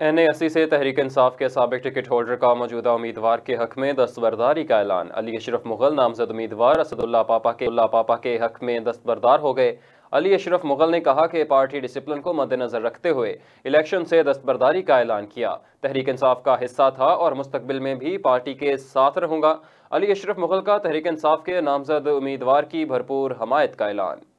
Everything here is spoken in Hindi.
एन ए अस्सी से तहरीक इंसाफ के सबक टिकट होल्डर का मौजूदा उम्मीदवार के हक में दस्तबरदारी का ऐलान अली अशरफ मुगल नामजद उम्मीदवार असदुल्ला पापा के उल्ला पापा के हक में दस्तबरदार हो गए अली अशरफ मुगल ने कहा कि पार्टी डिसिप्लिन को मद्देनजर रखते हुए इलेक्शन से दस्तबरदारी का ऐलान किया तहरीक इंसाफ का हिस्सा था और मुस्तबिल में भी पार्टी के साथ रहूंगा अली अशरफ मुगल का तहरीक इंसाफ के नामजद उम्मीदवार की भरपूर हमायत का ऐलान